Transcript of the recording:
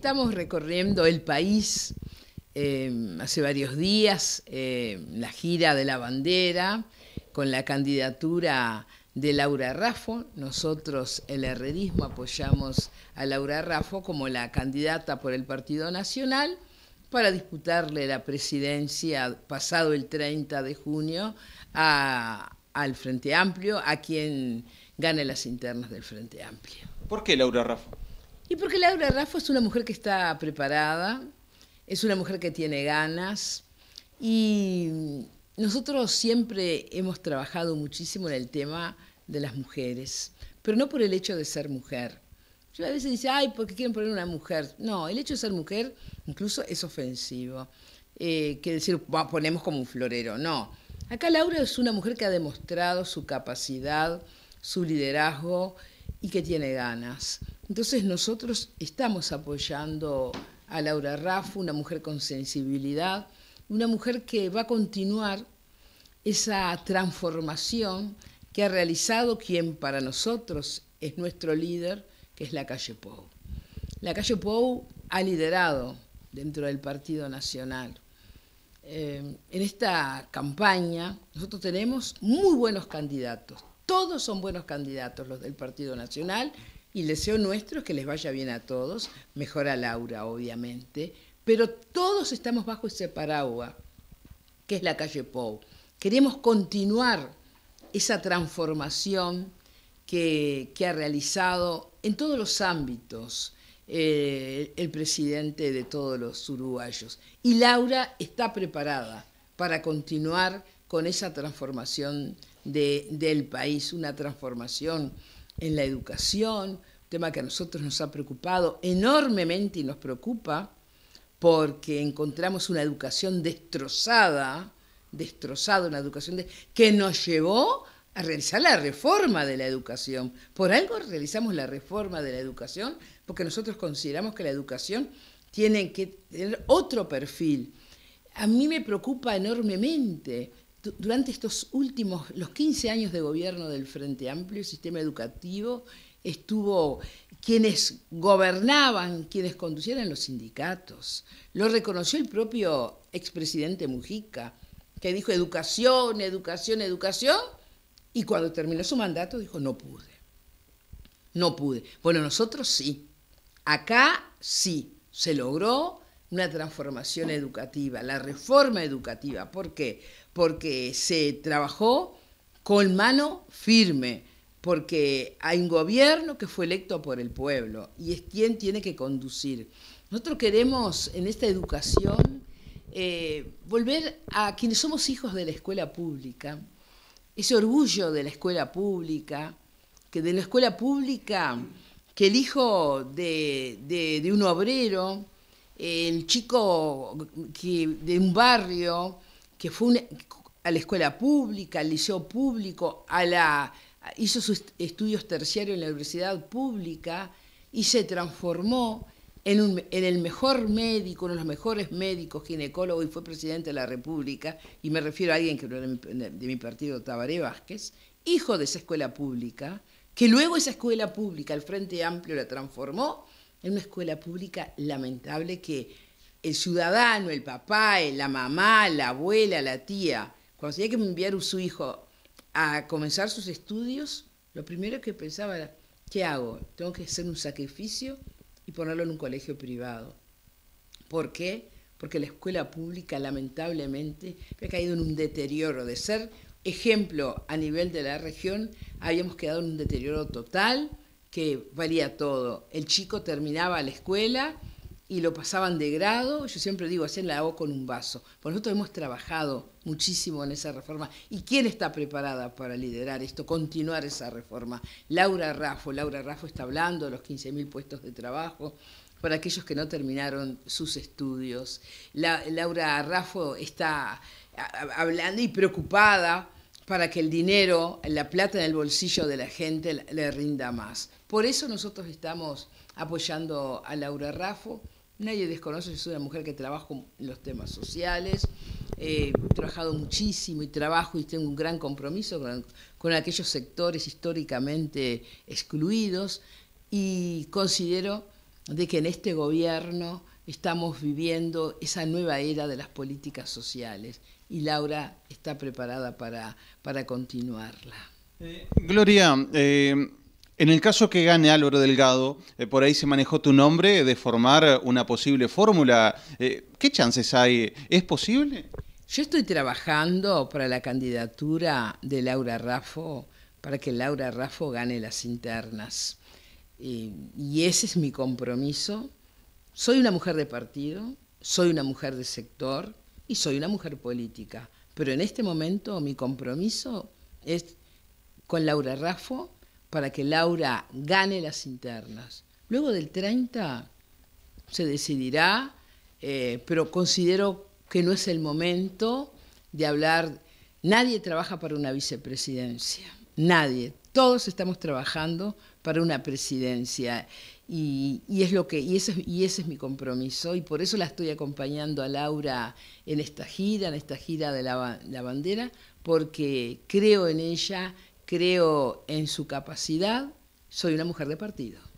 Estamos recorriendo el país eh, hace varios días, eh, la gira de la bandera, con la candidatura de Laura Raffo. Nosotros, el herrerismo, apoyamos a Laura Raffo como la candidata por el Partido Nacional para disputarle la presidencia pasado el 30 de junio al Frente Amplio, a quien gane las internas del Frente Amplio. ¿Por qué Laura Raffo? Y porque Laura Raffo es una mujer que está preparada, es una mujer que tiene ganas y nosotros siempre hemos trabajado muchísimo en el tema de las mujeres, pero no por el hecho de ser mujer. Yo a veces dice, ay, porque quieren poner una mujer. No, el hecho de ser mujer incluso es ofensivo. Eh, que decir, ponemos como un florero. No. Acá Laura es una mujer que ha demostrado su capacidad, su liderazgo y que tiene ganas. Entonces nosotros estamos apoyando a Laura Rafa, una mujer con sensibilidad, una mujer que va a continuar esa transformación que ha realizado quien para nosotros es nuestro líder, que es la calle Pou. La calle Pou ha liderado dentro del Partido Nacional. Eh, en esta campaña nosotros tenemos muy buenos candidatos, todos son buenos candidatos los del Partido Nacional y deseo nuestro que les vaya bien a todos, mejor a Laura, obviamente, pero todos estamos bajo ese paraguas, que es la calle Pou. Queremos continuar esa transformación que, ha realizado en todos los ámbitos eh, el presidente de todos los uruguayos. Y Laura está preparada para continuar con esa transformación del país, una transformación en la educación, tema que a nosotros nos ha preocupado enormemente y nos preocupa porque encontramos una educación destrozada, destrozada, una educación que nos llevó a realizar la reforma de la educación. Por algo realizamos la reforma de la educación, porque nosotros consideramos que la educación tiene que tener otro perfil. A mí me preocupa enormemente durante estos últimos, los 15 años de gobierno del Frente Amplio, el sistema educativo estuvo quienes gobernaban, quienes conducieran los sindicatos. Lo reconoció el propio expresidente Mujica, que dijo educación, educación, educación, y cuando terminó su mandato dijo no pude. No pude. Bueno, nosotros sí. Acá sí se logró una transformación educativa, la reforma educativa. ¿Por qué? porque se trabajó con mano firme, porque hay un gobierno que fue electo por el pueblo y es quien tiene que conducir. Nosotros queremos en esta educación eh, volver a quienes somos hijos de la escuela pública, ese orgullo de la escuela pública, que de la escuela pública, que el hijo de, un obrero, el chico de un barrio, que fue a la escuela pública, al liceo público, a la, hizo sus estudios terciarios en la universidad pública y se transformó en, el mejor médico, uno de los mejores médicos, ginecólogos y fue presidente de la República, y me refiero a alguien que era de mi partido, Tabaré Vázquez, hijo de esa escuela pública, que luego esa escuela pública, el Frente Amplio, la transformó en una escuela pública lamentable que el ciudadano, el papá, la mamá, la abuela, la tía, cuando tenía que enviar a su hijo a comenzar sus estudios, lo primero que pensaba era, ¿qué hago? Tengo que hacer un sacrificio y ponerlo en un colegio privado. ¿Por qué? Porque la escuela pública lamentablemente ha caído en un deterioro. De ser ejemplo a nivel de la región, habíamos quedado en un deterioro total que valía todo. El chico terminaba la escuela y lo pasaban de grado, yo siempre digo, hacen la O con un vaso. Por pues nosotros hemos trabajado muchísimo en esa reforma. ¿Y quién está preparada para liderar esto, continuar esa reforma? Laura Rafo, Laura Rafo está hablando de los 15.000 puestos de trabajo para aquellos que no terminaron sus estudios. Laura Raffo está hablando y preocupada para que el dinero, la plata en el bolsillo de la gente le rinda más. Por eso nosotros estamos apoyando a Laura Raffo. Nadie desconoce, soy una mujer que trabajo en los temas sociales, he trabajado muchísimo y trabajo y tengo un gran compromiso con, aquellos sectores históricamente excluidos y considero de que en este gobierno estamos viviendo esa nueva era de las políticas sociales y Laura está preparada para, para continuarla. Eh, Gloria, eh, en el caso que gane Álvaro Delgado, eh, por ahí se manejó tu nombre de formar una posible fórmula. Eh, ¿Qué chances hay? ¿Es posible? Yo estoy trabajando para la candidatura de Laura Raffo, para que Laura Raffo gane las internas. Y, ese es mi compromiso. Soy una mujer de partido, soy una mujer de sector y soy una mujer política. Pero en este momento mi compromiso es con Laura Raffo para que Laura gane las internas. Luego del 30 se decidirá, eh, pero considero que no es el momento de hablar. Nadie trabaja para una vicepresidencia, nadie. Todos estamos trabajando para una presidencia y, es lo que y ese, y es mi compromiso y por eso la estoy acompañando a Laura en esta gira, en esta gira de la bandera, porque creo en ella creo en su capacidad, soy una mujer de partido.